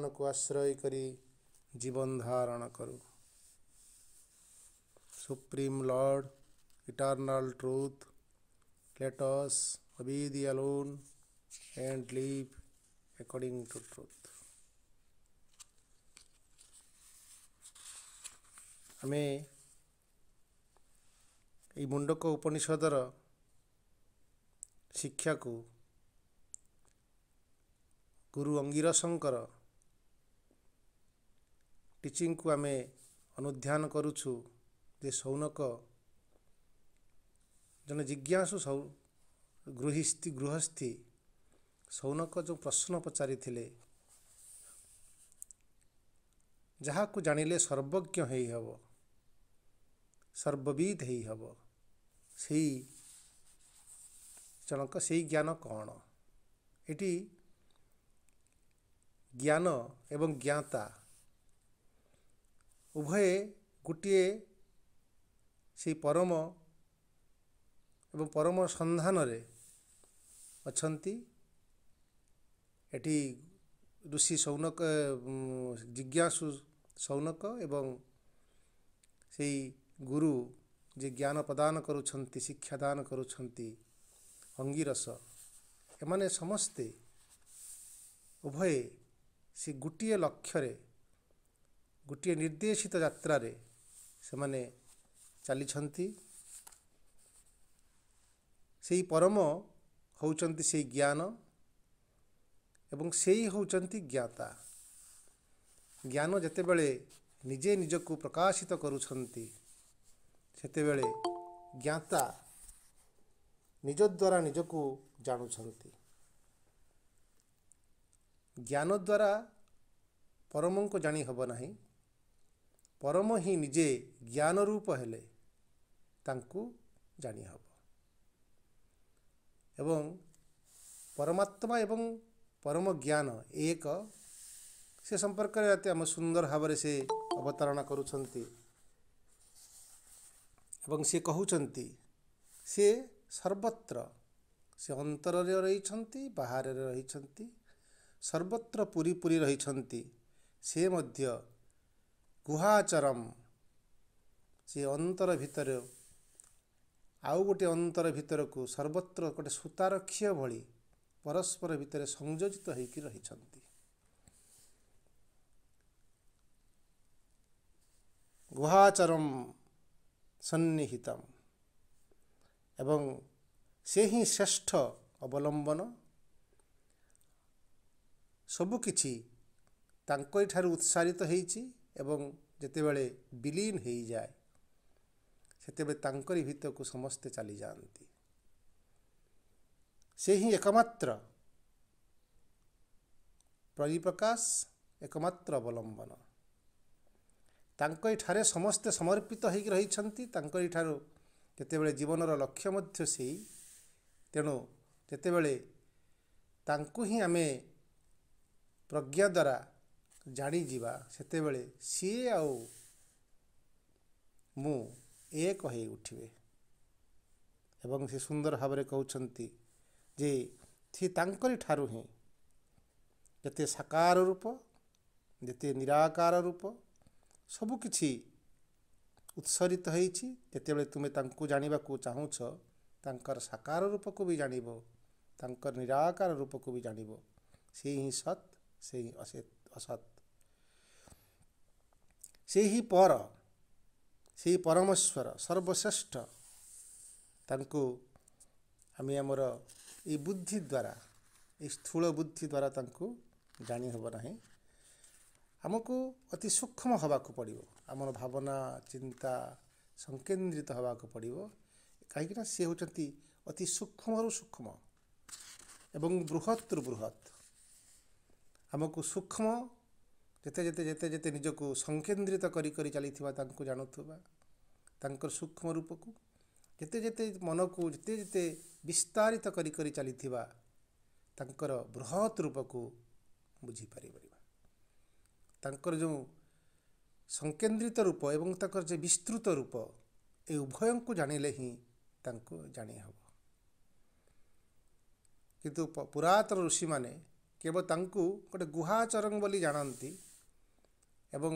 ଭଗବାନକୁ ଆଶ୍ରୟ କରି ଜୀବନ ଧାରଣ କରୁ supreme lord eternal truth let's abide alone and live according to truth ଆମେ ଏଇ ମୁଣ୍ଡକ ଉପନିଷଦର ଶିକ୍ଷାକୁ ଗୁରୁ ଅଙ୍ଗିରସଙ୍କର ଟିଚିଙ୍ଗକୁ ଆମେ ଅନୁଧ୍ୟାନ କରୁଛୁ ଯେ ସୌନକ ଜଣେ ଜିଜ୍ଞାସୁ ଗୃହସ୍ଥି ଗୃହସ୍ଥୀ ସୌନକ ଯେଉଁ ପ୍ରଶ୍ନ ପଚାରିଥିଲେ ଯାହାକୁ ଜାଣିଲେ ସର୍ବଜ୍ଞ ହେଇହେବ ସର୍ବବିତ୍ ହେଇହେବ ସେଇ ଜଣଙ୍କ ସେଇ ଜ୍ଞାନ କ'ଣ ଏଠି ଜ୍ଞାନ ଏବଂ ଜ୍ଞାତା ଉଭୟେ ଗୋଟିଏ ସେଇ ପରମ ଏବଂ ପରମ ସନ୍ଧାନରେ ଅଛନ୍ତି ଏଠି ଋଷି ସୌନକ ଜିଜ୍ଞାସୁ ସୌନକ ଏବଂ ସେଇ ଗୁରୁ ଯିଏ ଜ୍ଞାନ ପ୍ରଦାନ କରୁଛନ୍ତି ଶିକ୍ଷାଦାନ କରୁଛନ୍ତି ଅଙ୍ଗିରସ ଏମାନେ ସମସ୍ତେ ଉଭୟେ ସେ ଗୋଟିଏ ଲକ୍ଷ୍ୟରେ ଗୋଟିଏ ନିର୍ଦ୍ଦେଶିତ ଯାତ୍ରାରେ ସେମାନେ ଚାଲିଛନ୍ତି ସେଇ ପରମ ହେଉଛନ୍ତି ସେଇ ଜ୍ଞାନ ଏବଂ ସେଇ ହେଉଛନ୍ତି ଜ୍ଞାତା ଜ୍ଞାନ ଯେତେବେଳେ ନିଜେ ନିଜକୁ ପ୍ରକାଶିତ କରୁଛନ୍ତି ସେତେବେଳେ ଜ୍ଞାତା ନିଜ ଦ୍ୱାରା ନିଜକୁ ଜାଣୁଛନ୍ତି ଜ୍ଞାନ ଦ୍ୱାରା ପରମଙ୍କୁ ଜାଣି ହେବ ନାହିଁ ପରମ ହିଁ ନିଜେ ଜ୍ଞାନ ରୂପ ହେଲେ ତାଙ୍କୁ ଜାଣିହେବ ଏବଂ ପରମାତ୍ମା ଏବଂ ପରମ ଜ୍ଞାନ ଏକ ସେ ସମ୍ପର୍କରେ ଅତି ଆମ ସୁନ୍ଦର ଭାବରେ ସେ ଅବତାରଣା କରୁଛନ୍ତି ଏବଂ ସେ କହୁଛନ୍ତି ସେ ସର୍ବତ୍ର ସେ ଅନ୍ତରରେ ରହିଛନ୍ତି ବାହାରେ ରହିଛନ୍ତି ସର୍ବତ୍ର ପୁରୀ ପୁରୀ ରହିଛନ୍ତି ସେ ମଧ୍ୟ ଗୁହାଚରମ ସେ ଅନ୍ତର ଭିତରେ ଆଉ ଗୋଟିଏ ଅନ୍ତର ଭିତରକୁ ସର୍ବତ୍ର ଗୋଟେ ସୂତାରକ୍ଷ ଭଳି ପରସ୍ପର ଭିତରେ ସଂଯୋଜିତ ହୋଇକି ରହିଛନ୍ତି ଗୁହାଚରମ ସନ୍ନିହିତମ ଏବଂ ସେ ହିଁ ଶ୍ରେଷ୍ଠ ଅବଲମ୍ବନ ସବୁକିଛି ତାଙ୍କରିଠାରୁ ଉତ୍ସାରିତ ହୋଇଛି ଏବଂ ଯେତେବେଳେ ବିଲୀନ ହୋଇଯାଏ ସେତେବେଳେ ତାଙ୍କରି ଭିତରକୁ ସମସ୍ତେ ଚାଲିଯାଆନ୍ତି ସେ ହିଁ ଏକମାତ୍ର ପରିପ୍ରକାଶ ଏକମାତ୍ର ଅବଲମ୍ବନ ତାଙ୍କ ତାଙ୍କରିଠାରେ ସମସ୍ତେ ସମର୍ପିତ ହୋଇକି ରହିଛନ୍ତି ଏଠାରୁ ଯେତେବେଳେ ଜୀବନର ଲକ୍ଷ୍ୟ ମଧ୍ୟ ସେଇ ତେଣୁ ଯେତେବେଳେ ତାଙ୍କୁ ହିଁ ଆମେ ପ୍ରଜ୍ଞା ଦ୍ୱାରା ଜାଣିଯିବା ସେତେବେଳେ ସିଏ ଆଉ ମୁଁ ଏକ ହେଇ ଉଠିବେ ଏବଂ ସେ ସୁନ୍ଦର ଭାବରେ କହୁଛନ୍ତି ଯେ ସେ ତାଙ୍କରି ଠାରୁ ହିଁ ଯେତେ ସାକାର ରୂପ ଯେତେ ନିରାକାର ରୂପ ସବୁକିଛି ଉତ୍ସରିତ ହେଇଛି ଯେତେବେଳେ ତୁମେ ତାଙ୍କୁ ଜାଣିବାକୁ ଚାହୁଁଛ ତାଙ୍କର ସାକାର ରୂପକୁ ବି ଜାଣିବ ତାଙ୍କର ନିରାକାର ରୂପକୁ ବି ଜାଣିବ ସେ ହିଁ ସତ୍ ସେ ହିଁ ଅସତ୍ ଅସତ୍ ସେହି ପର ସେହି ପରମେଶ୍ୱର ସର୍ବଶ୍ରେଷ୍ଠ ତାଙ୍କୁ ଆମେ ଆମର ଏଇ ବୁଦ୍ଧି ଦ୍ୱାରା ଏଇ ସ୍ଥୂଳ ବୁଦ୍ଧି ଦ୍ୱାରା ତାଙ୍କୁ ଜାଣିହେବ ନାହିଁ ଆମକୁ ଅତି ସୂକ୍ଷ୍ମ ହେବାକୁ ପଡ଼ିବ ଆମର ଭାବନା ଚିନ୍ତା ସଂକେନ୍ଦ୍ରିତ ହେବାକୁ ପଡ଼ିବ କାହିଁକିନା ସେ ହେଉଛନ୍ତି ଅତି ସୂକ୍ଷ୍ମରୁ ସୂକ୍ଷ୍ମ ଏବଂ ବୃହତରୁ ବୃହତ୍ ଆମକୁ ସୂକ୍ଷ୍ମ ଯେତେ ଯେତେ ଯେତେ ଯେତେ ନିଜକୁ ସଂକେନ୍ଦ୍ରିତ କରି କରି ଚାଲିଥିବା ତାଙ୍କୁ ଜାଣୁଥିବା ତାଙ୍କର ସୂକ୍ଷ୍ମ ରୂପକୁ ଯେତେ ଯେତେ ମନକୁ ଯେତେ ଯେତେ ବିସ୍ତାରିତ କରି କରି ଚାଲିଥିବା ତାଙ୍କର ବୃହତ୍ ରୂପକୁ ବୁଝିପାରିପାରିବା ତାଙ୍କର ଯେଉଁ ସଂକେନ୍ଦ୍ରିତ ରୂପ ଏବଂ ତାଙ୍କର ଯେ ବିସ୍ତୃତ ରୂପ ଏ ଉଭୟଙ୍କୁ ଜାଣିଲେ ହିଁ ତାଙ୍କୁ ଜାଣିହେବ କିନ୍ତୁ ପୁରାତନ ଋଷିମାନେ କେବଳ ତାଙ୍କୁ ଗୋଟେ ଗୁହାଚରଙ୍ଗ ବୋଲି ଜାଣନ୍ତି ଏବଂ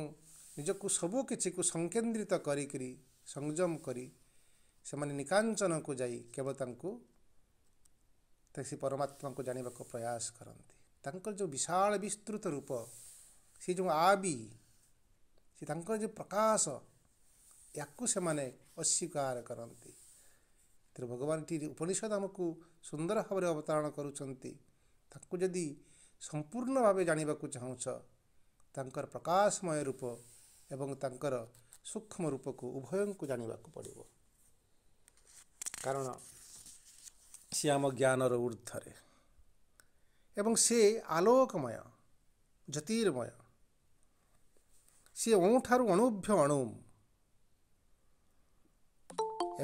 ନିଜକୁ ସବୁ କିଛିକୁ ସଂକେନ୍ଦ୍ରିତ କରିକିରି ସଂଯମ କରି ସେମାନେ ନିକାଞ୍ଚନକୁ ଯାଇ କେବଳ ତାଙ୍କୁ ସେ ପରମାତ୍ମାଙ୍କୁ ଜାଣିବାକୁ ପ୍ରୟାସ କରନ୍ତି ତାଙ୍କର ଯେଉଁ ବିଶାଳ ବିସ୍ତୃତ ରୂପ ସେ ଯେଉଁ ଆବି ସେ ତାଙ୍କର ଯେଉଁ ପ୍ରକାଶ ୟାକୁ ସେମାନେ ଅସ୍ୱୀକାର କରନ୍ତି ତେଣୁ ଭଗବାନଟି ଉପନିଷଦ ଆମକୁ ସୁନ୍ଦର ଭାବରେ ଅବତାରଣ କରୁଛନ୍ତି ତାଙ୍କୁ ଯଦି ସମ୍ପୂର୍ଣ୍ଣ ଭାବେ ଜାଣିବାକୁ ଚାହୁଁଛ ତାଙ୍କର ପ୍ରକାଶମୟ ରୂପ ଏବଂ ତାଙ୍କର ସୂକ୍ଷ୍ମ ରୂପକୁ ଉଭୟଙ୍କୁ ଜାଣିବାକୁ ପଡ଼ିବ କାରଣ ସିଏ ଆମ ଜ୍ଞାନର ଉର୍ଦ୍ଧ୍ୱରେ ଏବଂ ସେ ଆଲୋକମୟ ଜ୍ୟୋତିର୍ମୟ ସିଏ ଅଣୁଠାରୁ ଅଣୁଭ୍ୟ ଅଣୁ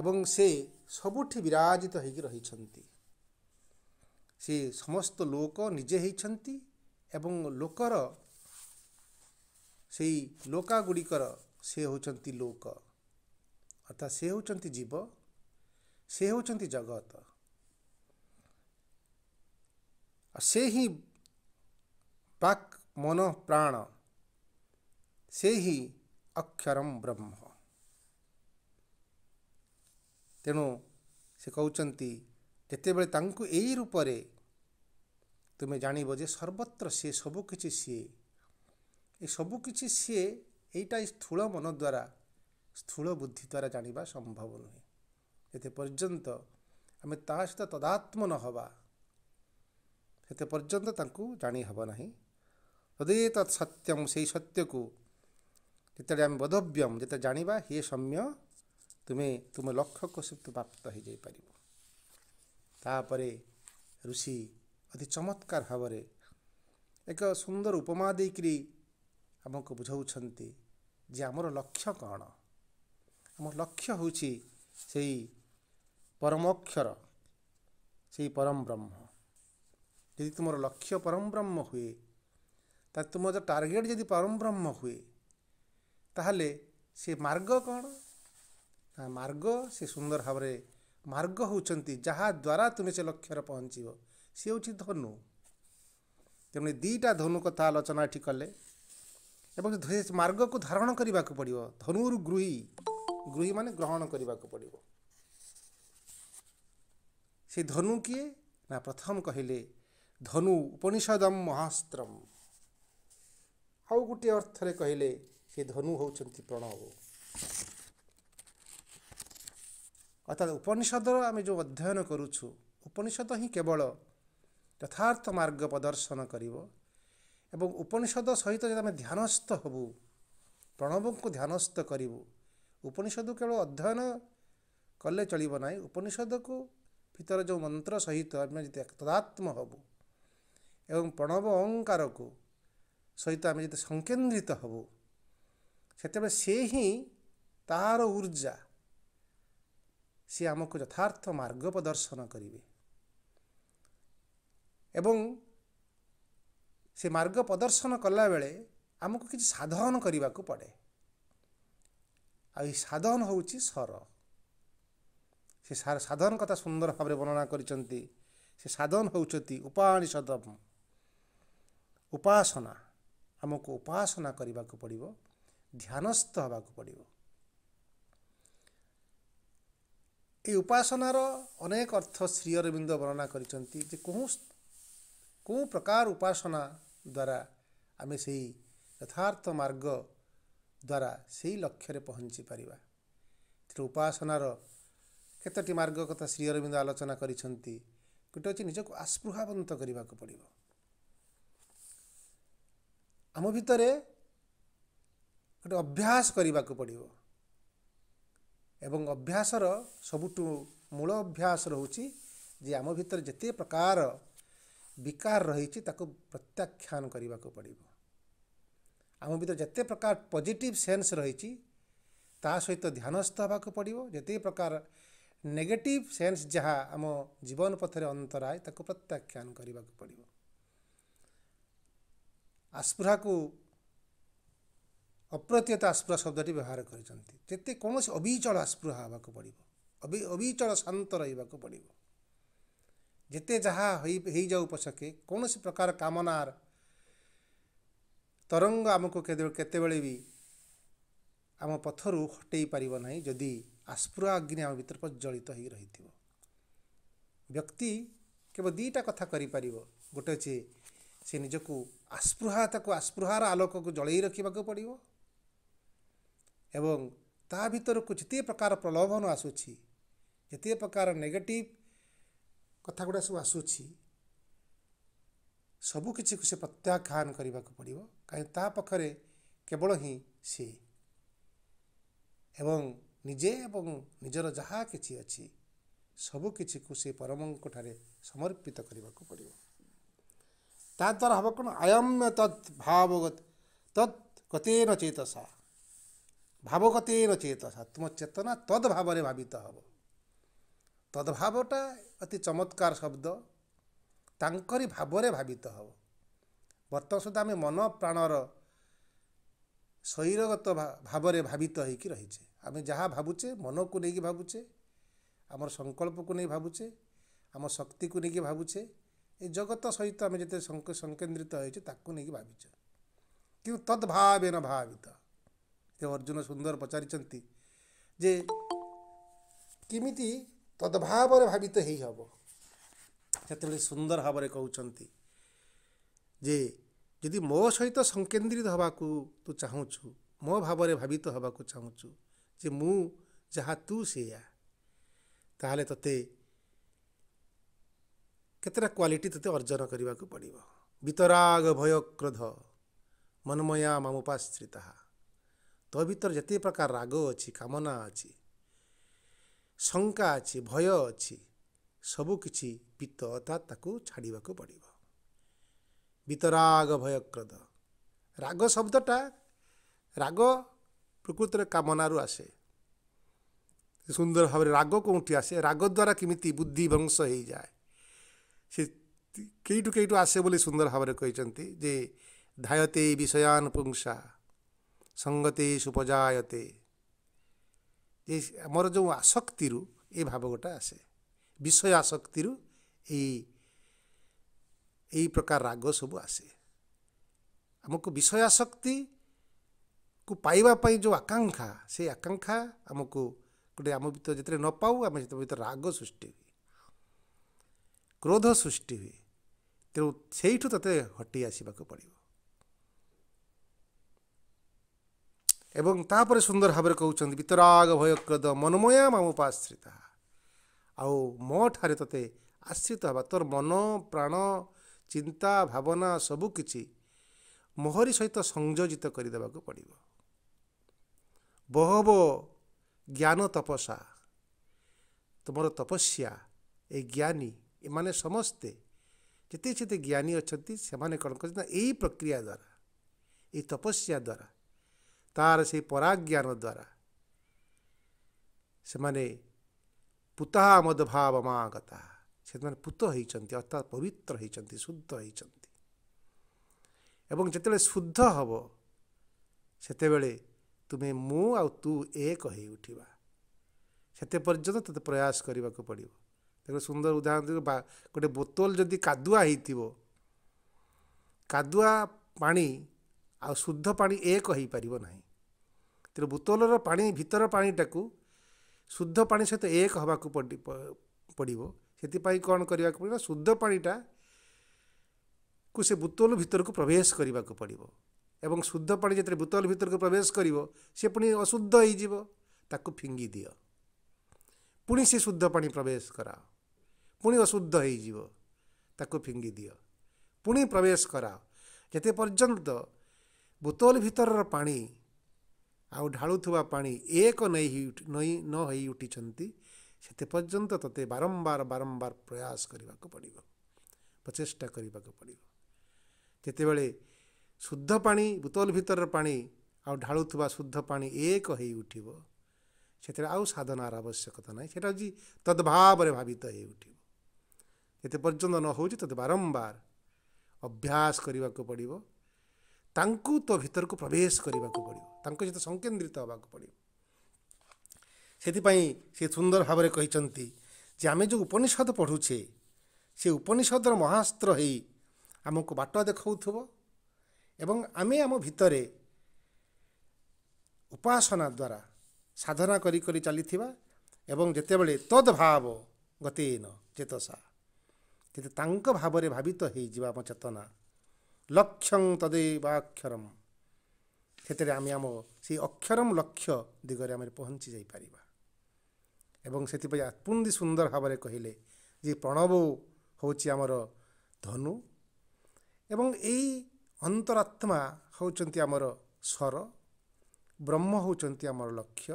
ଏବଂ ସେ ସବୁଠି ବିରାଜିତ ହୋଇକି ରହିଛନ୍ତି से समस्त लोक निजे एवं लोकर से लोका गुड़िकर से होती लोक अर्थात से होती जीव से होती जगत से ही पाक मन प्राण से ही अक्षरम ब्रह्म तेणु से कहते ଯେତେବେଳେ ତାଙ୍କୁ ଏଇ ରୂପରେ ତୁମେ ଜାଣିବ ଯେ ସର୍ବତ୍ର ସିଏ ସବୁକିଛି ସିଏ ଏ ସବୁକିଛି ସିଏ ଏଇଟା ସ୍ଥୂଳ ମନ ଦ୍ୱାରା ସ୍ଥୂଳ ବୁଦ୍ଧି ଦ୍ୱାରା ଜାଣିବା ସମ୍ଭବ ନୁହେଁ ଯେତେ ପର୍ଯ୍ୟନ୍ତ ଆମେ ତା ସହିତ ତଦାତ୍ମ ନ ହେବା ସେତେ ପର୍ଯ୍ୟନ୍ତ ତାଙ୍କୁ ଜାଣି ହେବ ନାହିଁ ଯଦି ତତ୍ ସତ୍ୟମ୍ ସେଇ ସତ୍ୟକୁ ଯେତେବେଳେ ଆମେ ବୋଧବ୍ୟମ ଯେତେବେଳେ ଜାଣିବା ହିଏ ସମ୍ୟ ତୁମେ ତୁମ ଲକ୍ଷ୍ୟକୁ ସେ ପ୍ରାପ୍ତ ହୋଇଯାଇପାରିବ ତାପରେ ଋଷି ଅତି ଚମତ୍କାର ଭାବରେ ଏକ ସୁନ୍ଦର ଉପମା ଦେଇକରି ଆମକୁ ବୁଝାଉଛନ୍ତି ଯେ ଆମର ଲକ୍ଷ୍ୟ କ'ଣ ଆମ ଲକ୍ଷ୍ୟ ହେଉଛି ସେଇ ପରମକ୍ଷର ସେଇ ପରମ ବ୍ରହ୍ମ ଯଦି ତୁମର ଲକ୍ଷ୍ୟ ପରମ ବ୍ରହ୍ମ ହୁଏ ତା ତୁମର ଟାର୍ଗେଟ୍ ଯଦି ପରମ ବ୍ରହ୍ମ ହୁଏ ତାହେଲେ ସେ ମାର୍ଗ କ'ଣ ନା ମାର୍ଗ ସେ ସୁନ୍ଦର ଭାବରେ ମାର୍ଗ ହେଉଛନ୍ତି ଯାହାଦ୍ୱାରା ତୁମେ ସେ ଲକ୍ଷ୍ୟରେ ପହଞ୍ଚିବ ସିଏ ହେଉଛି ଧନୁ ତେଣୁ ଦୁଇଟା ଧନୁ କଥା ଆଲୋଚନା ଏଠି କଲେ ଏବଂ ମାର୍ଗକୁ ଧାରଣ କରିବାକୁ ପଡ଼ିବ ଧନୁରୁ ଗୃହୀ ଗୃହୀମାନେ ଗ୍ରହଣ କରିବାକୁ ପଡ଼ିବ ସେ ଧନୁ କିଏ ନା ପ୍ରଥମ କହିଲେ ଧନୁ ଉପନିଷଦମ ମହାସ୍ତ୍ରମ ଆଉ ଗୋଟିଏ ଅର୍ଥରେ କହିଲେ ସେ ଧନୁ ହେଉଛନ୍ତି ପ୍ରଣବ ଅର୍ଥାତ୍ ଉପନିଷଦର ଆମେ ଯେଉଁ ଅଧ୍ୟୟନ କରୁଛୁ ଉପନିଷଦ ହିଁ କେବଳ ଯଥାର୍ଥ ମାର୍ଗ ପ୍ରଦର୍ଶନ କରିବ ଏବଂ ଉପନିଷଦ ସହିତ ଯଦି ଆମେ ଧ୍ୟାନସ୍ଥ ହେବୁ ପ୍ରଣବଙ୍କୁ ଧ୍ୟାନସ୍ଥ କରିବୁ ଉପନିଷଦକୁ କେବଳ ଅଧ୍ୟୟନ କଲେ ଚଳିବ ନାହିଁ ଉପନିଷଦକୁ ଭିତରେ ଯେଉଁ ମନ୍ତ୍ର ସହିତ ଆମେ ଯଦି ତଦାତ୍ମ ହେବୁ ଏବଂ ପ୍ରଣବ ଅହଙ୍କାରକୁ ସହିତ ଆମେ ଯଦି ସଂକେନ୍ଦ୍ରିତ ହେବୁ ସେତେବେଳେ ସେ ହିଁ ତାହାର ଉର୍ଜା ସିଏ ଆମକୁ ଯଥାର୍ଥ ମାର୍ଗ ପ୍ରଦର୍ଶନ କରିବେ ଏବଂ ସେ ମାର୍ଗ ପ୍ରଦର୍ଶନ କଲାବେଳେ ଆମକୁ କିଛି ସାଧନ କରିବାକୁ ପଡ଼େ ଆଉ ଏହି ସାଧନ ହେଉଛି ସର ସେ ସାଧନ କଥା ସୁନ୍ଦର ଭାବରେ ବର୍ଣ୍ଣନା କରିଛନ୍ତି ସେ ସାଧନ ହେଉଛନ୍ତି ଉପାଣିଷଦ ଉପାସନା ଆମକୁ ଉପାସନା କରିବାକୁ ପଡ଼ିବ ଧ୍ୟାନସ୍ଥ ହେବାକୁ ପଡ଼ିବ ଏ ଉପାସନାର ଅନେକ ଅର୍ଥ ଶ୍ରୀ ଅରବିନ୍ଦ ବର୍ଣ୍ଣନା କରିଛନ୍ତି ଯେ କେଉଁ କେଉଁ ପ୍ରକାର ଉପାସନା ଦ୍ୱାରା ଆମେ ସେହି ଯଥାର୍ଥ ମାର୍ଗ ଦ୍ୱାରା ସେହି ଲକ୍ଷ୍ୟରେ ପହଞ୍ଚି ପାରିବା ସେଥିରେ ଉପାସନାର କେତୋଟି ମାର୍ଗ କଥା ଶ୍ରୀ ଅରବିନ୍ଦ ଆଲୋଚନା କରିଛନ୍ତି ଗୋଟେ ହେଉଛି ନିଜକୁ ଆସ୍ପୃହାବନ୍ତ କରିବାକୁ ପଡ଼ିବ ଆମ ଭିତରେ ଗୋଟେ ଅଭ୍ୟାସ କରିବାକୁ ପଡ଼ିବ ଏବଂ ଅଭ୍ୟାସର ସବୁଠୁ ମୂଳ ଅଭ୍ୟାସ ରହୁଛି ଯେ ଆମ ଭିତରେ ଯେତେ ପ୍ରକାର ବିକାର ରହିଛି ତାକୁ ପ୍ରତ୍ୟାଖ୍ୟାନ କରିବାକୁ ପଡ଼ିବ ଆମ ଭିତରେ ଯେତେ ପ୍ରକାର ପଜିଟିଭ୍ ସେନ୍ସ ରହିଛି ତା ସହିତ ଧ୍ୟାନସ୍ଥ ହେବାକୁ ପଡ଼ିବ ଯେତେ ପ୍ରକାର ନେଗେଟିଭ୍ ସେନ୍ସ ଯାହା ଆମ ଜୀବନ ପଥରେ ଅନ୍ତରାଏ ତାକୁ ପ୍ରତ୍ୟାଖ୍ୟାନ କରିବାକୁ ପଡ଼ିବ ଆସ୍ପୃହାକୁ ଅପ୍ରତିହତ ଆସ୍ପୃହ ଶବ୍ଦଟି ବ୍ୟବହାର କରିଛନ୍ତି ଯେତେ କୌଣସି ଅବିଚଳ ଆସ୍ପୃହ ହେବାକୁ ପଡ଼ିବ ଅବିଚଳ ଶାନ୍ତ ରହିବାକୁ ପଡ଼ିବ ଯେତେ ଯାହା ହେଇଯାଉ ପଛକେ କୌଣସି ପ୍ରକାର କାମନାର ତରଙ୍ଗ ଆମକୁ କେତେବେଳେ ବି ଆମ ପଥରୁ ହଟେଇ ପାରିବ ନାହିଁ ଯଦି ଆସ୍ପୃହା ଅଗ୍ନି ଆମ ଭିତରେ ପ୍ରଜ୍ଜଳିତ ହୋଇ ରହିଥିବ ବ୍ୟକ୍ତି କେବଳ ଦୁଇଟା କଥା କରିପାରିବ ଗୋଟେ ଅଛି ସେ ନିଜକୁ ଆସ୍ପୃହା ତାକୁ ଆସ୍ପୃହାର ଆଲୋକକୁ ଜଳେଇ ରଖିବାକୁ ପଡ଼ିବ ଏବଂ ତା ଭିତରକୁ ଯେତେ ପ୍ରକାର ପ୍ରଲୋଭନ ଆସୁଛି ଯେତେ ପ୍ରକାର ନେଗେଟିଭ୍ କଥା ଗୁଡ଼ା ସବୁ ଆସୁଛି ସବୁ କିଛିକୁ ସେ ପ୍ରତ୍ୟାଖ୍ୟାନ କରିବାକୁ ପଡ଼ିବ କାହିଁକି ତା ପାଖରେ କେବଳ ହିଁ ସେ ଏବଂ ନିଜେ ଏବଂ ନିଜର ଯାହା କିଛି ଅଛି ସବୁ କିଛିକୁ ସେ ପରମଙ୍କ ଠାରେ ସମର୍ପିତ କରିବାକୁ ପଡ଼ିବ ତା ଦ୍ୱାରା ହେବ କ'ଣ ଆୟମ୍ୟ ତତ୍ ଭାବ ତତ୍ ଗତେନ ସା ଭାବଗତେ ରଚେତ ତୁମ ଚେତନା ତଦ୍ ଭାବରେ ଭାବିତ ହେବ ତଦ୍ଭାବଟା ଅତି ଚମତ୍କାର ଶବ୍ଦ ତାଙ୍କରି ଭାବରେ ଭାବିତ ହେବ ବର୍ତ୍ତମାନ ସୁଦ୍ଧା ଆମେ ମନ ପ୍ରାଣର ଶରୀରଗତ ଭାବରେ ଭାବିତ ହେଇକି ରହିଛେ ଆମେ ଯାହା ଭାବୁଛେ ମନକୁ ନେଇକି ଭାବୁଛେ ଆମର ସଂକଳ୍ପକୁ ନେଇ ଭାବୁଛେ ଆମ ଶକ୍ତିକୁ ନେଇକି ଭାବୁଛେ ଏ ଜଗତ ସହିତ ଆମେ ଯେତେ ସଂକେନ୍ଦ୍ରିତ ହେଇଛେ ତାକୁ ନେଇକି ଭାବିଛେ କିନ୍ତୁ ତଦ୍ଭାବେନ ଭାବିତ ହେବ ସେ ଅର୍ଜୁନ ସୁନ୍ଦର ପଚାରିଛନ୍ତି ଯେ କେମିତି ତଦ୍ଭାବରେ ଭାବିତ ହେଇହେବ ସେତେବେଳେ ସୁନ୍ଦର ଭାବରେ କହୁଛନ୍ତି ଯେ ଯଦି ମୋ ସହିତ ସଂକେନ୍ଦ୍ରିତ ହେବାକୁ ତୁ ଚାହୁଁଛୁ ମୋ ଭାବରେ ଭାବିତ ହେବାକୁ ଚାହୁଁଛୁ ଯେ ମୁଁ ଯାହା ତୁ ସେଇଆ ତାହେଲେ ତୋତେ କେତେଟା କ୍ୱାଲିଟି ତୋତେ ଅର୍ଜନ କରିବାକୁ ପଡ଼ିବ ବିତରାଗ ଭୟ କ୍ରୋଧ ମନମୟା ମାମୁପାଶ୍ରିତାହା ତୋ ଭିତରେ ଯେତିକି ପ୍ରକାର ରାଗ ଅଛି କାମନା ଅଛି ଶଙ୍କା ଅଛି ଭୟ ଅଛି ସବୁକିଛି ପିତ୍ତ ଅର୍ଥାତ୍ ତାକୁ ଛାଡ଼ିବାକୁ ପଡ଼ିବ ବିତରାଗ ଭୟକ୍ରଦ ରାଗ ଶବ୍ଦଟା ରାଗ ପ୍ରକୃତରେ କାମନାରୁ ଆସେ ସୁନ୍ଦର ଭାବରେ ରାଗ କେଉଁଠି ଆସେ ରାଗ ଦ୍ୱାରା କେମିତି ବୁଦ୍ଧି ଭଂସ ହେଇଯାଏ ସେ କେଇଠୁ କେଇଠୁ ଆସେ ବୋଲି ସୁନ୍ଦର ଭାବରେ କହିଛନ୍ତି ଯେ ଧାୟତେ ବିଷୟାନ ପୁଂସା ସଙ୍ଗତେ ସୁପଜାୟତେ ଏ ଆମର ଯେଉଁ ଆସକ୍ତିରୁ ଏ ଭାବ ଗୋଟା ଆସେ ବିଷୟ ଆସକ୍ତିରୁ ଏଇ ଏଇ ପ୍ରକାର ରାଗ ସବୁ ଆସେ ଆମକୁ ବିଷୟ ଆସକ୍ତିକୁ ପାଇବା ପାଇଁ ଯେଉଁ ଆକାଂକ୍ଷା ସେଇ ଆକାଂକ୍ଷା ଆମକୁ ଗୋଟେ ଆମ ଭିତରେ ଯେତେବେଳେ ନ ପାଉ ଆମେ ସେତେବେଳେ ଭିତରେ ରାଗ ସୃଷ୍ଟି ହୁଏ କ୍ରୋଧ ସୃଷ୍ଟି ହୁଏ ତେଣୁ ସେଇଠୁ ତୋତେ ହଟି ଆସିବାକୁ ପଡ଼ିବ ଏବଂ ତାପରେ ସୁନ୍ଦର ଭାବରେ କହୁଛନ୍ତି ବିତରାଗ ଭୟକ୍ରଦ ମନମୟା ମାମୋପାଶ୍ରିତା ଆଉ ମୋ ଠାରେ ତୋତେ ଆଶ୍ରିତ ହେବା ତୋର ମନ ପ୍ରାଣ ଚିନ୍ତା ଭାବନା ସବୁ କିଛି ମୋହରି ସହିତ ସଂଯୋଜିତ କରିଦେବାକୁ ପଡ଼ିବ ବହବ ଜ୍ଞାନ ତପସା ତୁମର ତପସ୍ୟା ଏ ଜ୍ଞାନୀ ଏମାନେ ସମସ୍ତେ ଯେତେ ଯେତେ ଜ୍ଞାନୀ ଅଛନ୍ତି ସେମାନେ କ'ଣ କରନ୍ତି ନା ଏଇ ପ୍ରକ୍ରିୟା ଦ୍ୱାରା ଏଇ ତପସ୍ୟା ଦ୍ୱାରା ତା'ର ସେଇ ପରାଜ୍ଞାନ ଦ୍ୱାରା ସେମାନେ ପୁତା ମା' କଥା ସେମାନେ ପୁତ ହୋଇଛନ୍ତି ଅର୍ଥାତ୍ ପବିତ୍ର ହୋଇଛନ୍ତି ଶୁଦ୍ଧ ହେଇଛନ୍ତି ଏବଂ ଯେତେବେଳେ ଶୁଦ୍ଧ ହେବ ସେତେବେଳେ ତୁମେ ମୁଁ ଆଉ ତୁ ଏକ ହେଇ ଉଠିବା ସେତେ ପର୍ଯ୍ୟନ୍ତ ତୋତେ ପ୍ରୟାସ କରିବାକୁ ପଡ଼ିବ ତେଣୁ ସୁନ୍ଦର ଉଦାହରଣ ବା ଗୋଟେ ବୋତଲ ଯଦି କାଦୁଆ ହେଇଥିବ କାଦୁଆ ପାଣି ଆଉ ଶୁଦ୍ଧ ପାଣି ଏକ ହୋଇପାରିବ ନାହିଁ ତେଣୁ ବୋତଲର ପାଣି ଭିତର ପାଣିଟାକୁ ଶୁଦ୍ଧ ପାଣି ସହିତ ଏକ ହେବାକୁ ପଡ଼ିବ ସେଥିପାଇଁ କ'ଣ କରିବାକୁ ପଡ଼ିବ ନା ଶୁଦ୍ଧ ପାଣିଟାକୁ ସେ ବୋତଲ ଭିତରକୁ ପ୍ରବେଶ କରିବାକୁ ପଡ଼ିବ ଏବଂ ଶୁଦ୍ଧ ପାଣି ଯେତେବେଳେ ବୋତଲ ଭିତରକୁ ପ୍ରବେଶ କରିବ ସେ ପୁଣି ଅଶୁଦ୍ଧ ହୋଇଯିବ ତାକୁ ଫିଙ୍ଗି ଦିଅ ପୁଣି ସେ ଶୁଦ୍ଧ ପାଣି ପ୍ରବେଶ କରାଅ ପୁଣି ଅଶୁଦ୍ଧ ହୋଇଯିବ ତାକୁ ଫିଙ୍ଗି ଦିଅ ପୁଣି ପ୍ରବେଶ କରାଅ ଯେତେ ପର୍ଯ୍ୟନ୍ତ ବୋତଲ ଭିତରର ପାଣି ଆଉ ଢାଳୁଥିବା ପାଣି ଏକ ନେଇ ନଇ ନ ହେଇ ଉଠିଛନ୍ତି ସେତେ ପର୍ଯ୍ୟନ୍ତ ତୋତେ ବାରମ୍ବାର ବାରମ୍ବାର ପ୍ରୟାସ କରିବାକୁ ପଡ଼ିବ ପ୍ରଚେଷ୍ଟା କରିବାକୁ ପଡ଼ିବ ଯେତେବେଳେ ଶୁଦ୍ଧ ପାଣି ବୋତଲ ଭିତରର ପାଣି ଆଉ ଢାଳୁଥିବା ଶୁଦ୍ଧ ପାଣି ଏକ ହେଇ ଉଠିବ ସେଥିରେ ଆଉ ସାଧନାର ଆବଶ୍ୟକତା ନାହିଁ ସେଟା ହେଉଛି ତଦ୍ଭାବରେ ଭାବିତ ହେଇ ଉଠିବ ଯେତେ ପର୍ଯ୍ୟନ୍ତ ନ ହେଉଛି ତୋତେ ବାରମ୍ବାର ଅଭ୍ୟାସ କରିବାକୁ ପଡ଼ିବ ତାଙ୍କୁ ତୋ ଭିତରକୁ ପ୍ରବେଶ କରିବାକୁ ପଡ଼ିବ ତାଙ୍କ ସହିତ ସଂକେନ୍ଦ୍ରିତ ହେବାକୁ ପଡ଼ିବ ସେଥିପାଇଁ ସେ ସୁନ୍ଦର ଭାବରେ କହିଛନ୍ତି ଯେ ଆମେ ଯେଉଁ ଉପନିଷଦ ପଢ଼ୁଛେ ସେ ଉପନିଷଦର ମହାସ୍ତ୍ର ହୋଇ ଆମକୁ ବାଟ ଦେଖାଉଥିବ ଏବଂ ଆମେ ଆମ ଭିତରେ ଉପାସନା ଦ୍ୱାରା ସାଧନା କରି କରି ଚାଲିଥିବା ଏବଂ ଯେତେବେଳେ ତଦ୍ଭାବ ଗତେନ ଚେତସା କିନ୍ତୁ ତାଙ୍କ ଭାବରେ ଭାବିତ ହୋଇଯିବା ଆମ ଚେତନା ଲକ୍ଷ୍ୟଂ ତଦେବା ଅକ୍ଷରମ ସେଥିରେ ଆମେ ଆମ ସେଇ ଅକ୍ଷରମ ଲକ୍ଷ୍ୟ ଦିଗରେ ଆମେ ପହଞ୍ଚି ଯାଇପାରିବା ଏବଂ ସେଥିପାଇଁ ଆତ୍ମୁନ୍ଦି ସୁନ୍ଦର ଭାବରେ କହିଲେ ଯେ ପ୍ରଣବ ହେଉଛି ଆମର ଧନୁ ଏବଂ ଏଇ ଅନ୍ତରାତ୍ମା ହେଉଛନ୍ତି ଆମର ସ୍ୱର ବ୍ରହ୍ମ ହେଉଛନ୍ତି ଆମର ଲକ୍ଷ୍ୟ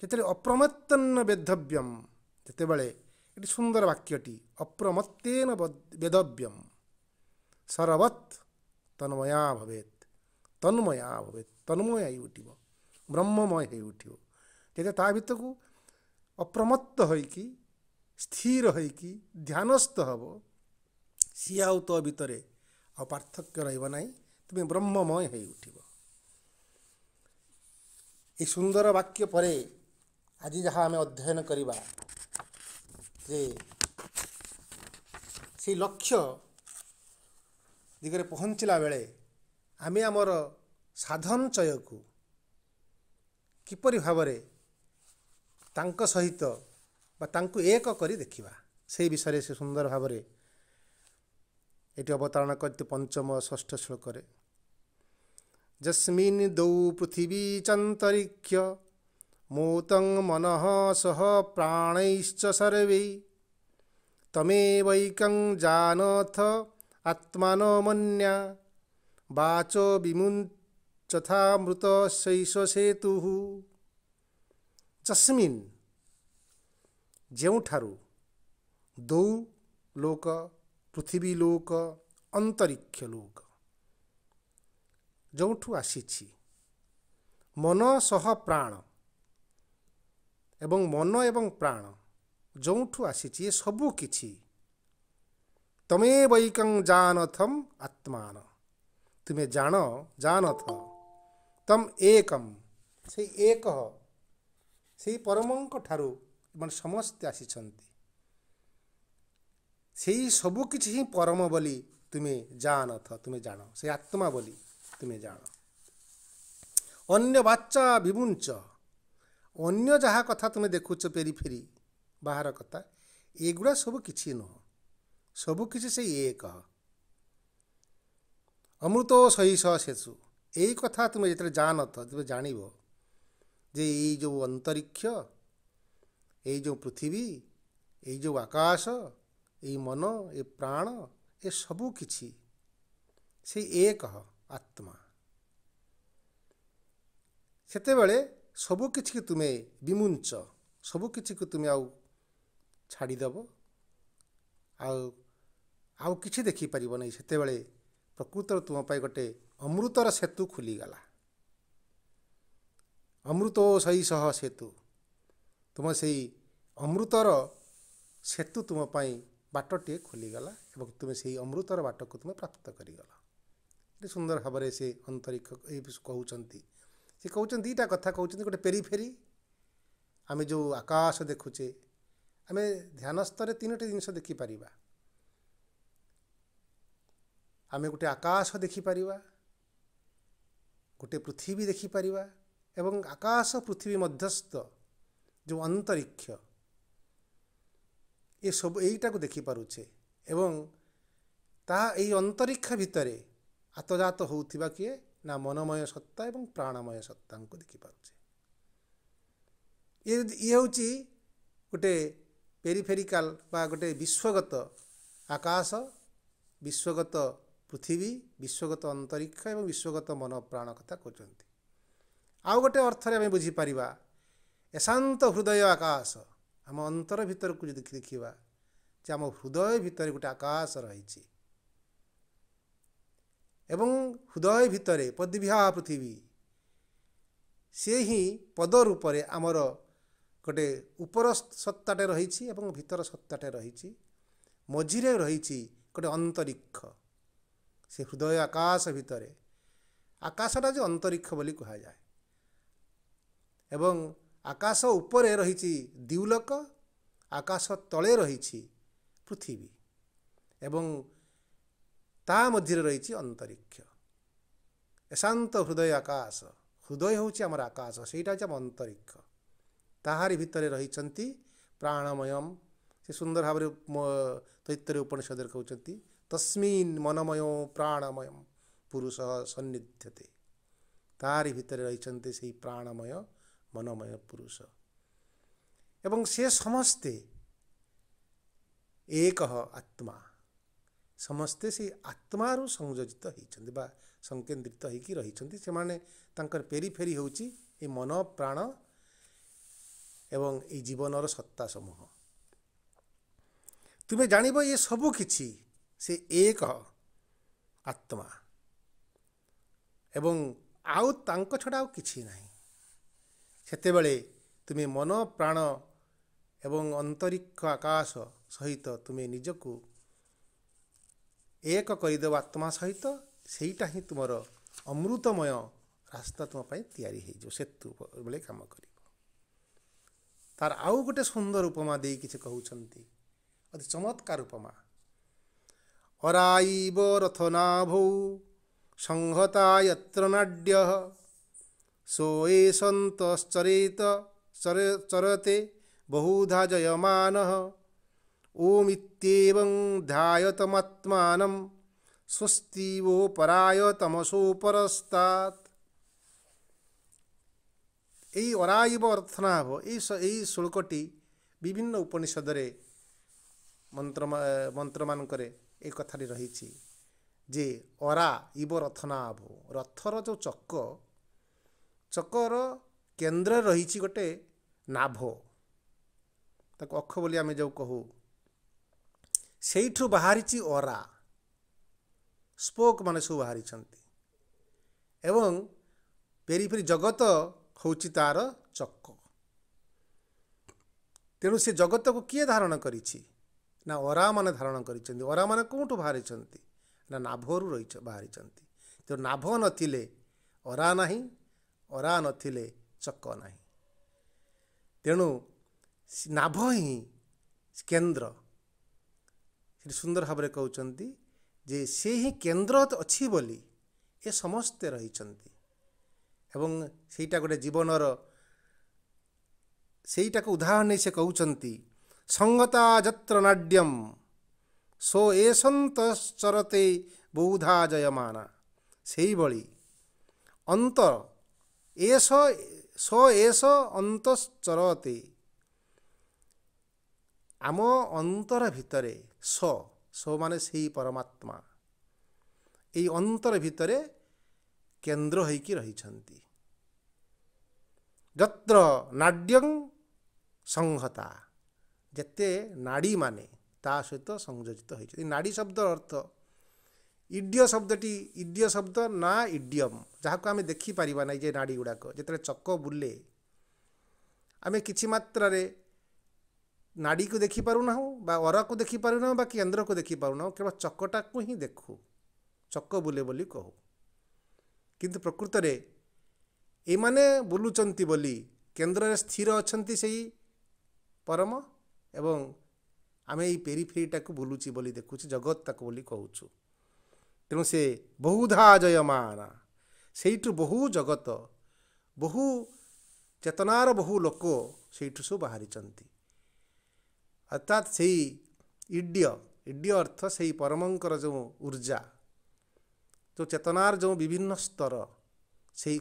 ଯେତେବେଳେ ଅପ୍ରମତ୍ତେନ ବେଦବ୍ୟମ ଯେତେବେଳେ ଏଠି ସୁନ୍ଦର ବାକ୍ୟଟି ଅପ୍ରମତ୍ତେନ ବେଦବ୍ୟମ ସରବତ୍ ତନ୍ମୟା ଭବେତ୍ ତନ୍ମୟା ଭବେତ୍ ତନ୍ମୟ ହେଇ ଉଠିବ ବ୍ରହ୍ମମୟ ହେଇ ଉଠିବ ଯେତେ ତା ଭିତରକୁ ଅପ୍ରମତ୍ତ ହୋଇକି ସ୍ଥିର ହୋଇକି ଧ୍ୟାନସ୍ଥ ହେବ ସିଏ ଆଉ ତୋ ଭିତରେ ଆଉ ପାର୍ଥକ୍ୟ ରହିବ ନାହିଁ ତୁମେ ବ୍ରହ୍ମମୟ ହେଇ ଉଠିବ ଏଇ ସୁନ୍ଦର ବାକ୍ୟ ପରେ ଆଜି ଯାହା ଆମେ ଅଧ୍ୟୟନ କରିବା ଯେ ସେଇ ଲକ୍ଷ୍ୟ ଦିଗରେ ପହଞ୍ଚିଲା ବେଳେ ଆମେ ଆମର ସାଧନ ଚୟକୁ କିପରି ଭାବରେ ତାଙ୍କ ସହିତ ବା ତାଙ୍କୁ ଏକ କରି ଦେଖିବା ସେହି ବିଷୟରେ ସେ ସୁନ୍ଦର ଭାବରେ ଏଠି ଅବତାରଣା କରିଛି ପଞ୍ଚମ ଷଷ୍ଠ ଶ୍ଳୋକରେ ଯସ୍ମିନ୍ ଦୌ ପୃଥିବୀ ଚନ୍ତରିକ୍ଷ ମୋତଂ ମନଃ ସହ ପ୍ରାଣୈଶ୍ଚ ସର୍ବେ ତମେ ବୈକଂ ଜାନଥ ଆତ୍ମାନମନ୍ୟା ବାଚ ଶୈଷ ଶୈଷସେତୁ ଚସ୍ମିନ୍ ଯେଉଁଠାରୁ ଦୌ ଲୋକ ପୃଥିବୀ ଲୋକ ଅନ୍ତରିକ୍ଷ ଲୋକ ଯେଉଁଠୁ ଆସିଛି ମନ ସହ ପ୍ରାଣ ଏବଂ ମନ ଏବଂ ପ୍ରାଣ ଯେଉଁଠୁ ଆସିଛି ଏ ସବୁ କିଛି তমেবৈকং জানথম আত্মান তুমি জানো জানথ তম একম সেই এক সেই পরমঙ্ক ঠারু ମାନେ ସମସ୍ତେ ଆସିଛନ୍ତି ସେଇ ସବୁ କିଛି ହିଁ ପରମ ବୋଲି ତୁମେ ଜାଣଥ ତୁମେ ଜାଣ ସେ ଆତ୍ମା ବୋଲି ତୁମେ ଜାଣ ଅନ୍ୟ ବାଚା ବିମୁଞ୍ଚ ଅନ୍ୟ ଯାହା କଥା ତୁମେ ଦେଖୁଛ ପେରି ଫେରି ବାହାର କଥା ଏଗୁଡ଼ା ସବୁ କିଛି ନୁହଁ ସବୁକିଛି ସେ ଏକ ଅମୃତ ସହିସ ସେସୁ ଏଇ କଥା ତୁମେ ଯେତେବେଳେ ଜାଣତ ଯେତେବେଳେ ଜାଣିବ ଯେ ଏଇ ଯେଉଁ ଅନ୍ତରିକ୍ଷ ଏଇ ଯେଉଁ ପୃଥିବୀ ଏଇ ଯେଉଁ ଆକାଶ ଏଇ ମନ ଏ ପ୍ରାଣ ଏ ସବୁ କିଛି ସେ ଏକ ଆତ୍ମା ସେତେବେଳେ ସବୁ କିଛିକି ତୁମେ ବିମୁଞ୍ଚ ସବୁ କିଛିକୁ ତୁମେ ଆଉ ଛାଡ଼ିଦେବ ଆଉ ଆଉ କିଛି ଦେଖିପାରିବ ନାହିଁ ସେତେବେଳେ ପ୍ରକୃତର ତୁମ ପାଇଁ ଗୋଟେ ଅମୃତର ସେତୁ ଖୋଲିଗଲା ଅମୃତ ଓ ସହ ସେତୁ ତୁମ ସେଇ ଅମୃତର ସେତୁ ତୁମ ପାଇଁ ବାଟଟିଏ ଖୋଲିଗଲା ଏବଂ ତୁମେ ସେହି ଅମୃତର ବାଟକୁ ତୁମେ ପ୍ରାପ୍ତ କରିଗଲ ଏତେ ସୁନ୍ଦର ଭାବରେ ସେ ଅନ୍ତରିକ କହୁଛନ୍ତି ସେ କହୁଛନ୍ତି ଦୁଇଟା କଥା କହୁଛନ୍ତି ଗୋଟେ ଫେରି ଫେରି ଆମେ ଯେଉଁ ଆକାଶ ଦେଖୁଛେ ଆମେ ଧ୍ୟାନସ୍ଥରେ ତିନୋଟି ଜିନିଷ ଦେଖିପାରିବା ଆମେ ଗୋଟେ ଆକାଶ ଦେଖିପାରିବା ଗୋଟେ ପୃଥିବୀ ଦେଖିପାରିବା ଏବଂ ଆକାଶ ପୃଥିବୀ ମଧ୍ୟସ୍ଥ ଯେଉଁ ଅନ୍ତରୀକ୍ଷ ଏସବୁ ଏଇଟାକୁ ଦେଖିପାରୁଛେ ଏବଂ ତାହା ଏଇ ଅନ୍ତରୀକ୍ଷ ଭିତରେ ଆତଜାତ ହେଉଥିବା କିଏ ନା ମନମୟ ସତ୍ତା ଏବଂ ପ୍ରାଣମୟ ସତ୍ତାଙ୍କୁ ଦେଖିପାରୁଛେ ଇଏ ଇଏ ହେଉଛି ଗୋଟେ ପେରିଫେରିକାଲ ବା ଗୋଟେ ବିଶ୍ୱଗତ ଆକାଶ ବିଶ୍ୱଗତ ପୃଥିବୀ ବିଶ୍ୱଗତ ଅନ୍ତରୀକ୍ଷ ଏବଂ ବିଶ୍ୱଗତ ମନ ପ୍ରାଣ କଥା କହୁଛନ୍ତି ଆଉ ଗୋଟେ ଅର୍ଥରେ ଆମେ ବୁଝିପାରିବା ଏଶାନ୍ତ ହୃଦୟ ଆକାଶ ଆମ ଅନ୍ତର ଭିତରକୁ ଯଦି ଦେଖିବା ଯେ ଆମ ହୃଦୟ ଭିତରେ ଗୋଟେ ଆକାଶ ରହିଛି ଏବଂ ହୃଦୟ ଭିତରେ ପଦ୍ୟା ପୃଥିବୀ ସେ ହିଁ ପଦ ରୂପରେ ଆମର ଗୋଟେ ଉପର ସତ୍ତାଟେ ରହିଛି ଏବଂ ଭିତର ସତ୍ତାଟେ ରହିଛି ମଝିରେ ରହିଛି ଗୋଟେ ଅନ୍ତରୀକ୍ଷ ସେ ହୃଦୟ ଆକାଶ ଭିତରେ ଆକାଶଟା ଯେ ଅନ୍ତରିକ୍ଷ ବୋଲି କୁହାଯାଏ ଏବଂ ଆକାଶ ଉପରେ ରହିଛି ଦିଉଲକ ଆକାଶ ତଳେ ରହିଛି ପୃଥିବୀ ଏବଂ ତା ମଧ୍ୟରେ ରହିଛି ଅନ୍ତରିକ୍ଷ ଏଶାନ୍ତ ହୃଦୟ ଆକାଶ ହୃଦୟ ହେଉଛି ଆମର ଆକାଶ ସେଇଟା ହେଉଛି ଆମ ଅନ୍ତରିକ୍ଷ ତାହାରି ଭିତରେ ରହିଛନ୍ତି ପ୍ରାଣମୟମ ସେ ସୁନ୍ଦର ଭାବରେ ତୈତରେ ଉପନିଷଦରେ କହୁଛନ୍ତି ତସ୍ମିନ୍ ମନମୟ ପ୍ରାଣମୟ ପୁରୁଷ ସନ୍ନିଧ୍ୟତେ ତାରି ଭିତରେ ରହିଛନ୍ତି ସେଇ ପ୍ରାଣମୟ ମନମୟ ପୁରୁଷ ଏବଂ ସେ ସମସ୍ତେ ଏକ ଆତ୍ମା ସମସ୍ତେ ସେ ଆତ୍ମାରୁ ସଂଯୋଜିତ ହୋଇଛନ୍ତି ବା ସଂକେନ୍ଦ୍ରିତ ହୋଇକି ରହିଛନ୍ତି ସେମାନେ ତାଙ୍କର ଫେରି ଫେରି ହେଉଛି ଏ ମନ ପ୍ରାଣ ଏବଂ ଏଇ ଜୀବନର ସତ୍ତା ସମୂହ ତୁମେ ଜାଣିବ ଏ ସବୁ କିଛି ସେ ଏକ ଆତ୍ମା ଏବଂ ଆଉ ତାଙ୍କ ଛଡ଼ା ଆଉ କିଛି ନାହିଁ ସେତେବେଳେ ତୁମେ ମନ ପ୍ରାଣ ଏବଂ ଅନ୍ତରିକ୍ଷ ଆକାଶ ସହିତ ତୁମେ ନିଜକୁ ଏକ କରିଦେବ ଆତ୍ମା ସହିତ ସେଇଟା ହିଁ ତୁମର ଅମୃତମୟ ରାସ୍ତା ତୁମ ପାଇଁ ତିଆରି ହୋଇଯିବ ସେତୁ ଭଳି କାମ କରିବ ତାର ଆଉ ଗୋଟେ ସୁନ୍ଦର ଉପମା ଦେଇ କିଛି କହୁଛନ୍ତି ଅତି ଚମତ୍କାର ଉପମା ଅରାଇବ ରଥନାଭୌ ସଂହତାୟତ୍ର ନାଡ଼୍ୟ ସୋଏ ସନ୍ତଶ୍ଚରେତ ଚରତେ ବହୁଧା ଜୟମାନ ଓମିତ୍ୟେବଂ ଧ୍ୟାୟତମାତ୍ମାନଂ ସ୍ୱସ୍ତିବୋ ପରାୟ ତମସୋପରସ୍ତାତ୍ ଏଇ ଅରାଇବ ଅର୍ଥନାଭ ଏଇ ଏଇ ଶୁଳ୍କଟି ବିଭିନ୍ନ ଉପନିଷଦରେ ମନ୍ତ୍ର ମନ୍ତ୍ରମାନଙ୍କରେ ଏ କଥାଟି ରହିଛି ଯେ ଅରା ଇବ ରଥନାଭୁ ରଥର ଯେଉଁ ଚକ ଚକର କେନ୍ଦ୍ର ରହିଛି ଗୋଟେ ନାଭ ତାକୁ ଅକ୍ଷ ବୋଲି ଆମେ ଯେଉଁ କହୁ ସେଇଠୁ ବାହାରିଛି ଅରା ସ୍ପୋକ୍ ମାନେ ସବୁ ବାହାରିଛନ୍ତି ଏବଂ ଫେରି ଫେରି ଜଗତ ହେଉଛି ତା'ର ଚକ ତେଣୁ ସେ ଜଗତକୁ କିଏ ଧାରଣ କରିଛି ନା ଅରା ମାନେ ଧାରଣ କରିଛନ୍ତି ଅରାମାନେ କେଉଁଠୁ ବାହାରିଛନ୍ତି ନା ନାଭରୁ ରହିଛ ବାହାରିଛନ୍ତି ତେଣୁ ନାଭ ନଥିଲେ ଅରା ନାହିଁ ଅରା ନଥିଲେ ଚକ ନାହିଁ ତେଣୁ ନାଭ ହିଁ କେନ୍ଦ୍ର ସେଠି ସୁନ୍ଦର ଭାବରେ କହୁଛନ୍ତି ଯେ ସେ ହିଁ କେନ୍ଦ୍ର ଅଛି ବୋଲି ଏ ସମସ୍ତେ ରହିଛନ୍ତି ଏବଂ ସେଇଟା ଗୋଟେ ଜୀବନର ସେଇଟାକୁ ଉଦାହରଣ ନେଇ ସେ କହୁଛନ୍ତି ସଂହତା ଯତ୍ର ନାଡ଼୍ୟମ୍ ସୋ ଏସନ୍ତରତେ ବୌଧା ଜୟମାନା ସେହିଭଳି ଅନ୍ତ ଏସ ସୋ ଏସ ଅନ୍ତରତେ ଆମ ଅନ୍ତର ଭିତରେ ସ ସୋ ମାନେ ସେହି ପରମାତ୍ମା ଏଇ ଅନ୍ତର ଭିତରେ କେନ୍ଦ୍ର ହୋଇକି ରହିଛନ୍ତି ଯତ୍ର ନାଡ଼୍ୟଂ ସଂହତା ଯେତେ ନାଡ଼ିମାନେ ତା ସହିତ ସଂଯୋଜିତ ହୋଇଛନ୍ତି ନାଡ଼ି ଶବ୍ଦର ଅର୍ଥ ଇଡ଼ିଓ ଶବ୍ଦଟି ଇଡ଼ିଓ ଶବ୍ଦ ନା ଇଡ଼ିଅମ୍ ଯାହାକୁ ଆମେ ଦେଖିପାରିବା ନାହିଁ ଯେ ନାଡ଼ି ଗୁଡ଼ାକ ଯେତେବେଳେ ଚକ ବୁଲେ ଆମେ କିଛି ମାତ୍ରାରେ ନାଡ଼ିକୁ ଦେଖିପାରୁନାହୁଁ ବା ଅରକୁ ଦେଖିପାରୁନାହୁଁ ବା କେନ୍ଦ୍ରକୁ ଦେଖିପାରୁନାହୁଁ କେବଳ ଚକଟାକୁ ହିଁ ଦେଖୁ ଚକ ବୁଲେ ବୋଲି କହୁ କିନ୍ତୁ ପ୍ରକୃତରେ ଏମାନେ ବୁଲୁଛନ୍ତି ବୋଲି କେନ୍ଦ୍ରରେ ସ୍ଥିର ଅଛନ୍ତି ସେଇ ପରମ ଏବଂ ଆମେ ଏଇ ପେରି ଫେରିଟାକୁ ବୁଲୁଛି ବୋଲି ଦେଖୁଛୁ ଜଗତ ତାକୁ ବୋଲି କହୁଛୁ ତେଣୁ ସେ ବହୁଧା ଜୟ ସେଇଠୁ ବହୁ ଜଗତ ବହୁ ଚେତନାର ବହୁ ଲୋକ ସେଇଠୁ ସବୁ ବାହାରିଛନ୍ତି ଅର୍ଥାତ୍ ସେଇ ଇଡ଼ିଅ ଇଡ଼ିଅ ଅର୍ଥ ସେଇ ପରମଙ୍କର ଯେଉଁ ଉର୍ଜା ଯେଉଁ ଚେତନାର ଯେଉଁ ବିଭିନ୍ନ ସ୍ତର ସେଇ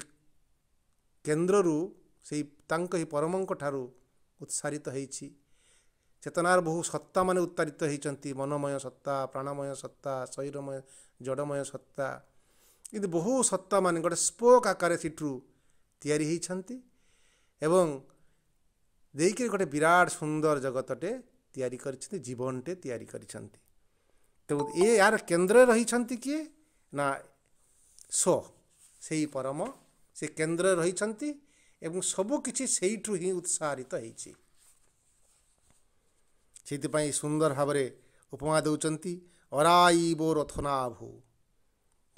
କେନ୍ଦ୍ରରୁ ସେଇ ତାଙ୍କ ଏହି ପରମଙ୍କ ଠାରୁ ଉତ୍ସାରିତ ହେଇଛି ଚେତନାର ବହୁ ସତ୍ତାମାନେ ଉତ୍ତାରିତ ହୋଇଛନ୍ତି ମନମୟ ସତ୍ତା ପ୍ରାଣମୟ ସତ୍ତା ଶରୀରମୟ ଜଡ଼ମୟ ସତ୍ତା ଏମିତି ବହୁ ସତ୍ତାମାନେ ଗୋଟେ ସ୍ପୋକ୍ ଆକାରରେ ସେଠୁ ତିଆରି ହୋଇଛନ୍ତି ଏବଂ ଦେଇକରି ଗୋଟେ ବିରାଟ ସୁନ୍ଦର ଜଗତଟେ ତିଆରି କରିଛନ୍ତି ଜୀବନଟେ ତିଆରି କରିଛନ୍ତି ତେଣୁ ଏ ୟାର କେନ୍ଦ୍ରରେ ରହିଛନ୍ତି କିଏ ନା ସ ସେଇ ପରମ ସେ କେନ୍ଦ୍ରରେ ରହିଛନ୍ତି ଏବଂ ସବୁକିଛି ସେଇଠୁ ହିଁ ଉତ୍ସାହିତ ହେଇଛି ସେଥିପାଇଁ ସୁନ୍ଦର ଭାବରେ ଉପମା ଦେଉଛନ୍ତି ଅରାଇବ ରଥନାଭୋ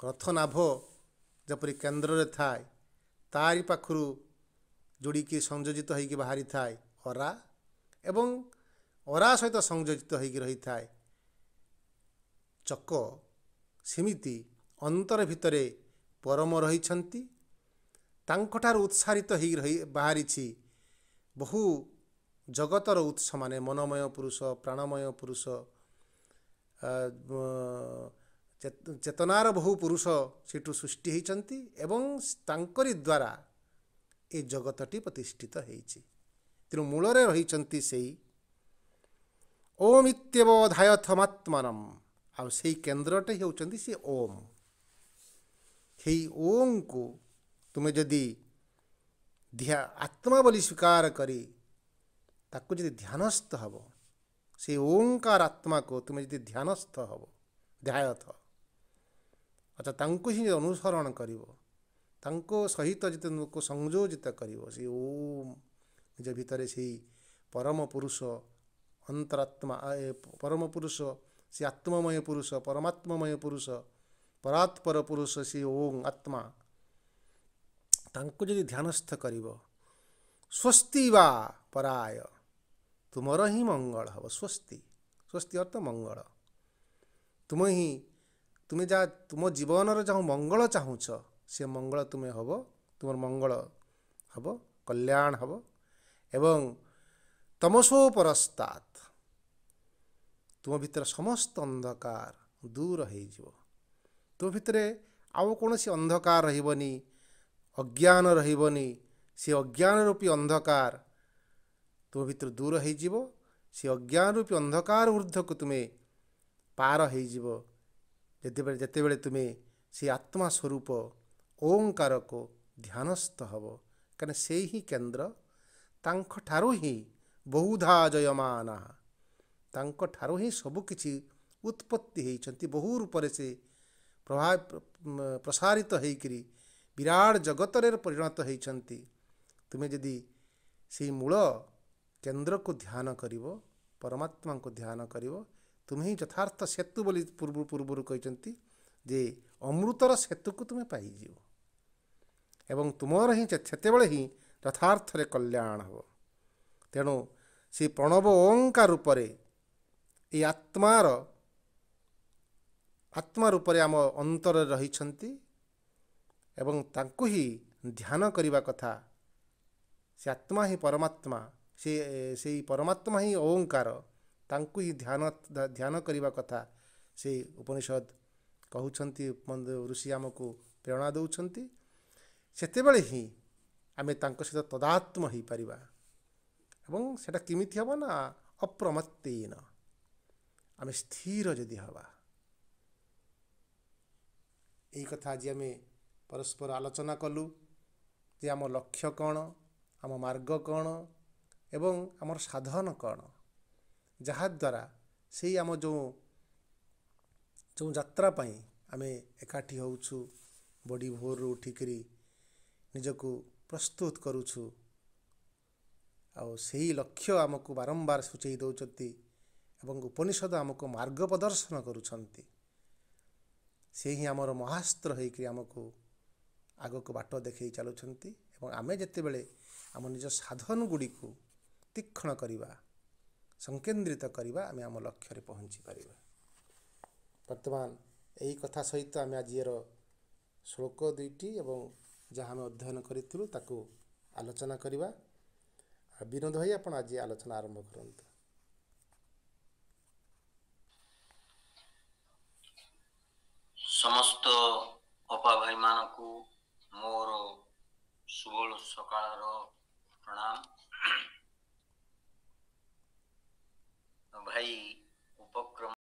ରଥନାଭ ଯେପରି କେନ୍ଦ୍ରରେ ଥାଏ ତାରି ପାଖରୁ ଯୋଡ଼ିକି ସଂଯୋଜିତ ହୋଇକି ବାହାରିଥାଏ ଅରା ଏବଂ ଅରା ସହିତ ସଂଯୋଜିତ ହୋଇକି ରହିଥାଏ ଚକ ସେମିତି ଅନ୍ତର ଭିତରେ ପରମ ରହିଛନ୍ତି ତାଙ୍କଠାରୁ ଉତ୍ସାହିତ ହୋଇ ରହି ବାହାରିଛି ବହୁ ଜଗତର ଉତ୍ସମାନେ ମନମୟ ପୁରୁଷ ପ୍ରାଣମୟ ପୁରୁଷ ଚେତନାର ବହୁ ପୁରୁଷ ସେଠୁ ସୃଷ୍ଟି ହୋଇଛନ୍ତି ଏବଂ ତାଙ୍କରି ଦ୍ୱାରା ଏ ଜଗତଟି ପ୍ରତିଷ୍ଠିତ ହୋଇଛି ତେଣୁ ମୂଳରେ ରହିଛନ୍ତି ସେଇ ଓମ୍ ଇତ୍ୟବ ଆଉ ସେଇ କେନ୍ଦ୍ରଟି ହେଉଛନ୍ତି ସେ ଓମ୍ ସେଇ ଓମ୍କୁ ତୁମେ ଯଦି ଧ୍ୟା ଆତ୍ମା ବୋଲି ସ୍ୱୀକାର କରି ତାକୁ ଯଦି ଧ୍ୟାନସ୍ଥ ହେବ ସେ ଓଙ୍କାର ଆତ୍ମାକୁ ତୁମେ ଯଦି ଧ୍ୟାନସ୍ଥ ହେବ ଧ୍ୟାୟଥ ଆଚ୍ଛା ତାଙ୍କୁ ହିଁ ଅନୁସରଣ କରିବ ତାଙ୍କ ସହିତ ଯେତେ ତୁମକୁ ସଂଯୋଜିତ କରିବ ସେ ଓମ୍ ନିଜ ଭିତରେ ସେଇ ପରମ ପୁରୁଷ ଅନ୍ତରାତ୍ମା ପରମ ପୁରୁଷ ସେ ଆତ୍ମମୟ ପୁରୁଷ ପରମାତ୍ମମୟ ପୁରୁଷ ପରାତ୍ପର ପୁରୁଷ ସେ ଓଂ ଆତ୍ମା ତାଙ୍କୁ ଯଦି ଧ୍ୟାନସ୍ଥ କରିବ ସ୍ୱସ୍ତି ବା ପରାୟ ତୁମର ହିଁ ମଙ୍ଗଳ ହେବ ସ୍ୱସ୍ତି ସ୍ୱସ୍ତି ଅର୍ଥ ମଙ୍ଗଳ ତୁମେ ହିଁ ତୁମେ ଯାହା ତୁମ ଜୀବନର ଯାହା ମଙ୍ଗଳ ଚାହୁଁଛ ସେ ମଙ୍ଗଳ ତୁମେ ହେବ ତୁମର ମଙ୍ଗଳ ହେବ କଲ୍ୟାଣ ହେବ ଏବଂ ତମସୋ ପରସ୍ତାତ୍ ତୁମ ଭିତରେ ସମସ୍ତ ଅନ୍ଧକାର ଦୂର ହୋଇଯିବ ତୁମ ଭିତରେ ଆଉ କୌଣସି ଅନ୍ଧକାର ରହିବନି ଅଜ୍ଞାନ ରହିବନି ସେ ଅଜ୍ଞାନ ରୂପୀ ଅନ୍ଧକାର ତୁମ ଭିତରୁ ଦୂର ହୋଇଯିବ ସେ ଅଜ୍ଞାନ ରୂପୀ ଅନ୍ଧକାର ବୃଦ୍ଧକୁ ତୁମେ ପାର ହେଇଯିବ ଯେତେବେଳେ ଯେତେବେଳେ ତୁମେ ସେ ଆତ୍ମା ସ୍ୱରୂପ ଓଙ୍କାରକୁ ଧ୍ୟାନସ୍ଥ ହେବ କାରଣ ସେଇ ହିଁ କେନ୍ଦ୍ର ତାଙ୍କଠାରୁ ହିଁ ବହୁଧା ଜୟମାନ ତାଙ୍କଠାରୁ ହିଁ ସବୁ କିଛି ଉତ୍ପତ୍ତି ହୋଇଛନ୍ତି ବହୁ ରୂପରେ ସେ ପ୍ରଭା ପ୍ରସାରିତ ହୋଇକରି ବିରାଟ ଜଗତରେ ପରିଣତ ହୋଇଛନ୍ତି ତୁମେ ଯଦି ସେଇ ମୂଳ କେନ୍ଦ୍ରକୁ ଧ୍ୟାନ କରିବ ପରମାତ୍ମାଙ୍କୁ ଧ୍ୟାନ କରିବ ତୁମେ ହିଁ ଯଥାର୍ଥ ସେତୁ ବୋଲି ପୂର୍ବ ପୂର୍ବରୁ କହିଛନ୍ତି ଯେ ଅମୃତର ସେତୁକୁ ତୁମେ ପାଇଯିବ ଏବଂ ତୁମର ହିଁ ସେତେବେଳେ ହିଁ ଯଥାର୍ଥରେ କଲ୍ୟାଣ ହେବ ତେଣୁ ସେ ପ୍ରଣବ ଓଙ୍କା ରୂପରେ ଏ ଆତ୍ମାର ଆତ୍ମା ରୂପରେ ଆମ ଅନ୍ତରରେ ରହିଛନ୍ତି ଏବଂ ତାଙ୍କୁ ହିଁ ଧ୍ୟାନ କରିବା କଥା ସେ ଆତ୍ମା ହିଁ ପରମାତ୍ମା ସେ ସେଇ ପରମାତ୍ମା ହିଁ ଓଙ୍କାର ତାଙ୍କୁ ହିଁ ଧ୍ୟାନ ଧ୍ୟାନ କରିବା କଥା ସେ ଉପନିଷଦ କହୁଛନ୍ତି ଋଷି ଆମକୁ ପ୍ରେରଣା ଦେଉଛନ୍ତି ସେତେବେଳେ ହିଁ ଆମେ ତାଙ୍କ ସହିତ ତଦାତ୍ମ ହୋଇପାରିବା ଏବଂ ସେଇଟା କେମିତି ହେବ ନା ଅପ୍ରମତ୍ୟନ ଆମେ ସ୍ଥିର ଯଦି ହେବା ଏହି କଥା ଆଜି ଆମେ ପରସ୍ପର ଆଲୋଚନା କଲୁ ଯେ ଆମ ଲକ୍ଷ୍ୟ କ'ଣ ଆମ ମାର୍ଗ କ'ଣ ଏବଂ ଆମର ସାଧନ କ'ଣ ଯାହାଦ୍ୱାରା ସେଇ ଆମ ଯେଉଁ ଯେଉଁ ଯାତ୍ରା ପାଇଁ ଆମେ ଏକାଠି ହେଉଛୁ ବଡ଼ି ଭୋରରୁ ଉଠିକିରି ନିଜକୁ ପ୍ରସ୍ତୁତ କରୁଛୁ ଆଉ ସେଇ ଲକ୍ଷ୍ୟ ଆମକୁ ବାରମ୍ବାର ସୂଚାଇ ଦେଉଛନ୍ତି ଏବଂ ଉପନିଷଦ ଆମକୁ ମାର୍ଗ ପ୍ରଦର୍ଶନ କରୁଛନ୍ତି ସେ ହିଁ ଆମର ମହାସ୍ତ୍ର ହେଇକରି ଆମକୁ ଆଗକୁ ବାଟ ଦେଖେଇ ଚାଲୁଛନ୍ତି ଏବଂ ଆମେ ଯେତେବେଳେ ଆମ ନିଜ ସାଧନ ଗୁଡ଼ିକୁ ତୀକ୍ଷ୍ଣ କରିବା ସଂକେନ୍ଦ୍ରିତ କରିବା ଆମେ ଆମ ଲକ୍ଷ୍ୟରେ ପହଞ୍ଚିପାରିବା ବର୍ତ୍ତମାନ ଏହି କଥା ସହିତ ଆମେ ଆଜିର ଶ୍ଳୋକ ଦୁଇଟି ଏବଂ ଯାହା ଆମେ ଅଧ୍ୟୟନ କରିଥିଲୁ ତାକୁ ଆଲୋଚନା କରିବା ବିନୋଦ ଭାଇ ଆପଣ ଆଜି ଆଲୋଚନା ଆରମ୍ଭ କରନ୍ତୁ ସମସ୍ତ ଅପା ଭାଇମାନଙ୍କୁ ମୋର ସୁବଳ ସକାଳର ପ୍ରଣାମ भाई उपक्रम